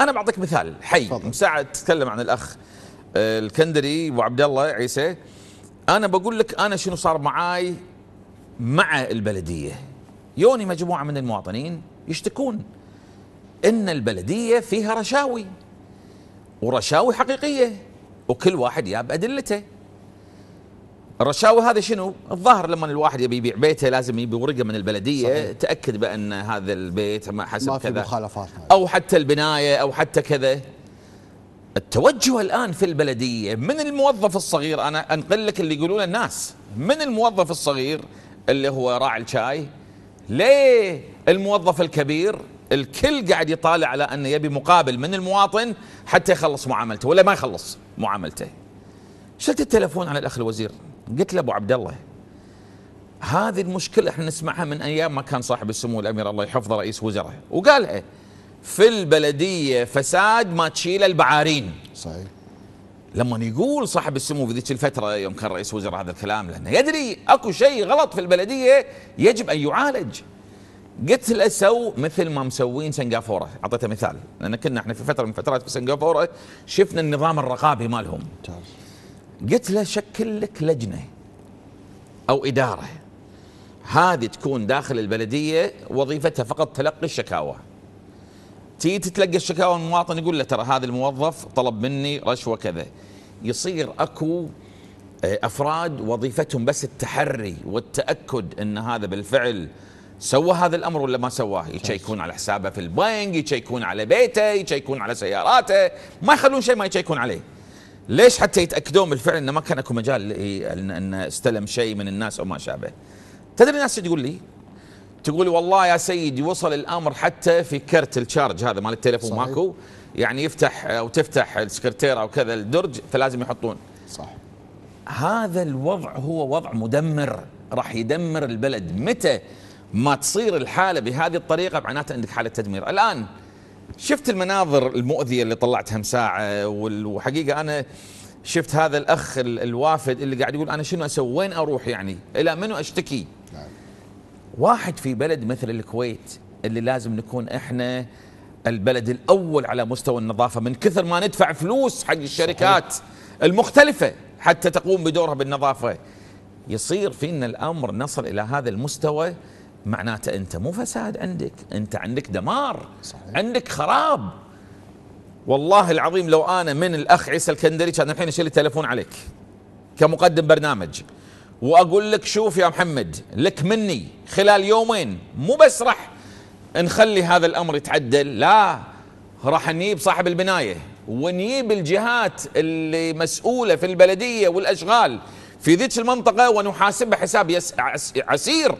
انا بعطيك مثال حي من ساعه تتكلم عن الاخ آه، الكندري ابو عبد الله عيسى انا بقول لك انا شنو صار معاي مع البلديه يوني مجموعه من المواطنين يشتكون ان البلديه فيها رشاوي ورشاوي حقيقيه وكل واحد ياب ادلته الرشاوى هذا شنو؟ الظاهر لما الواحد يبي يبيع بيته لازم يبي ورقه من البلديه صحيح. تاكد بان هذا البيت ما حسب ما في كذا مخالفات او حتى البنايه او حتى كذا التوجه الان في البلديه من الموظف الصغير انا انقل لك اللي يقولونه الناس من الموظف الصغير اللي هو راعي الشاي ليه الموظف الكبير الكل قاعد يطالع على انه يبي مقابل من المواطن حتى يخلص معاملته ولا ما يخلص معاملته شلت التلفون على الاخ الوزير قلت له ابو عبد الله هذه المشكله احنا نسمعها من ايام ما كان صاحب السمو الامير الله يحفظه رئيس وزراء وقالها إيه؟ في البلديه فساد ما تشيله البعارين صحيح لما يقول صاحب السمو في ذيك الفتره يوم كان رئيس وزراء هذا الكلام لانه يدري اكو شيء غلط في البلديه يجب ان يعالج قلت له سو مثل ما مسوين سنغافوره اعطيته مثال لان كنا احنا في فتره من فترات في سنغافوره شفنا النظام الرقابي مالهم قلت له شكل لك لجنه او اداره هذه تكون داخل البلديه وظيفتها فقط تلقي الشكاوى تيجي تتلقى الشكاوى من المواطن يقول له ترى هذا الموظف طلب مني رشوه كذا يصير اكو آه، افراد وظيفتهم بس التحري والتاكد ان هذا بالفعل سوى هذا الامر ولا ما سواه يشيكون على حسابه في البنك يشيكون على بيته يشيكون على سياراته ما يخلون شيء ما يشيكون عليه ليش حتى يتاكدون بالفعل انه ما كان اكو مجال ان استلم شيء من الناس او ما شابه تدري الناس تقول لي تقول والله يا سيدي وصل الامر حتى في كرت الشارج هذا مال التليفون ماكو يعني يفتح او تفتح السكرتيره او كذا الدرج فلازم يحطون صح هذا الوضع هو وضع مدمر راح يدمر البلد متى ما تصير الحاله بهذه الطريقه معناته عندك حاله تدمير الان شفت المناظر المؤذيه اللي طلعتها مساعه وحقيقه انا شفت هذا الاخ الوافد اللي قاعد يقول انا شنو اسوي وين اروح يعني الى منو اشتكي نعم. واحد في بلد مثل الكويت اللي لازم نكون احنا البلد الاول على مستوى النظافه من كثر ما ندفع فلوس حق الشركات صحيح. المختلفه حتى تقوم بدورها بالنظافه يصير فينا الامر نصل الى هذا المستوى معناته انت مو فساد عندك انت عندك دمار صحيح. عندك خراب والله العظيم لو انا من الاخ عيسى الكندري كان الحين اشيل التليفون عليك كمقدم برنامج واقول لك شوف يا محمد لك مني خلال يومين مو بس راح نخلي هذا الامر يتعدل لا راح نجيب صاحب البنايه ونجيب الجهات اللي مسؤوله في البلديه والاشغال في ذيك المنطقه ونحاسبها حساب عسير